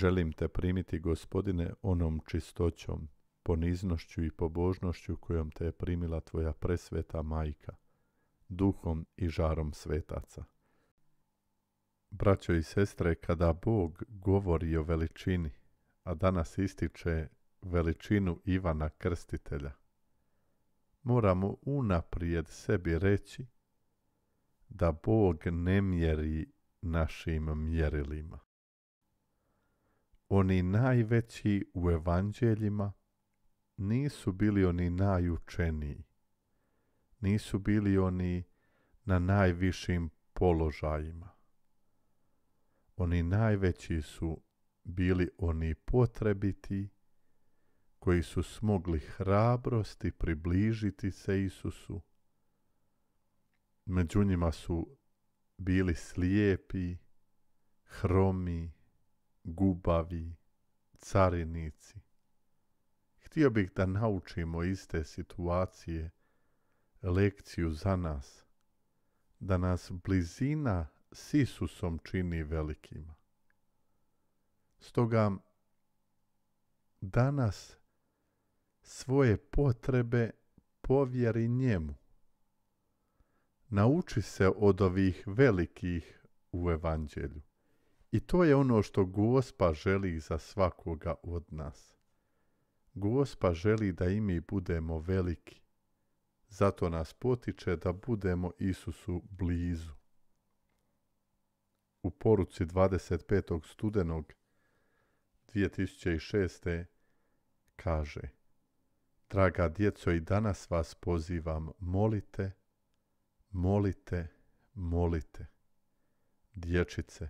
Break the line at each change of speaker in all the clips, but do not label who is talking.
Želim te primiti, gospodine, onom čistoćom, poniznošću i pobožnošću kojom te je primila tvoja presveta majka, duhom i žarom svetaca. Braćo i sestre, kada Bog govori o veličini, a danas ističe veličinu Ivana Krstitelja, moramo unaprijed sebi reći da Bog ne mjeri našim mjerilima. Oni najveći u evanđeljima nisu bili oni najučeniji. Nisu bili oni na najvišim položajima. Oni najveći su bili oni potrebiti koji su smogli hrabrosti približiti se Isusu. Među njima su bili slijepi, hromi, gubavi, carinici. Htio bih da naučimo iste situacije, lekciju za nas, da nas blizina s Isusom čini velikima. Stoga danas svoje potrebe povjeri njemu. Nauči se od ovih velikih u evanđelju. I to je ono što Gospa želi za svakoga od nas. Gospa želi da i mi budemo veliki. Zato nas potiče da budemo Isusu blizu. U poruci 25. studenog 2006. kaže Draga djeco, i danas vas pozivam, molite, molite, molite. Dječice,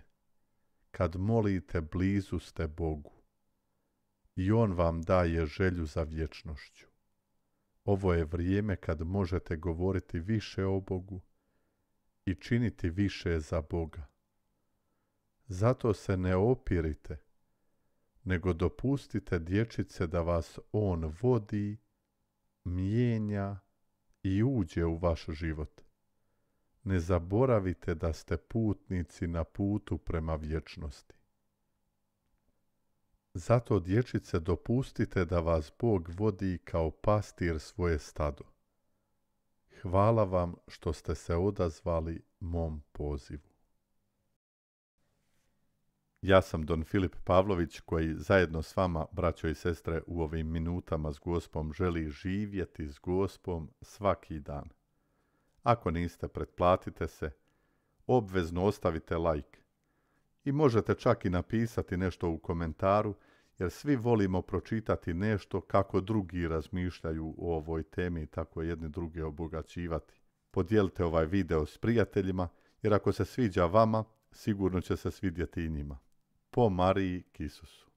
kad molite blizu ste Bogu i On vam daje želju za vječnošću. Ovo je vrijeme kad možete govoriti više o Bogu i činiti više za Boga. Zato se ne opirite, nego dopustite dječice da vas On vodi, mijenja i uđe u vaš život. Ne zaboravite da ste putnici na putu prema vječnosti. Zato, dječice, dopustite da vas Bog vodi kao pastir svoje stado. Hvala vam što ste se odazvali mom pozivu. Ja sam Don Filip Pavlović koji zajedno s vama, braćo i sestre, u ovim minutama s gospom želi živjeti s gospom svaki dan. Ako niste, pretplatite se. Obvezno ostavite like. I možete čak i napisati nešto u komentaru, jer svi volimo pročitati nešto kako drugi razmišljaju o ovoj temi i tako jedni druge obogaćivati. Podijelite ovaj video s prijateljima, jer ako se sviđa vama, sigurno će se svidjeti i njima. Po Mariji Kisusu.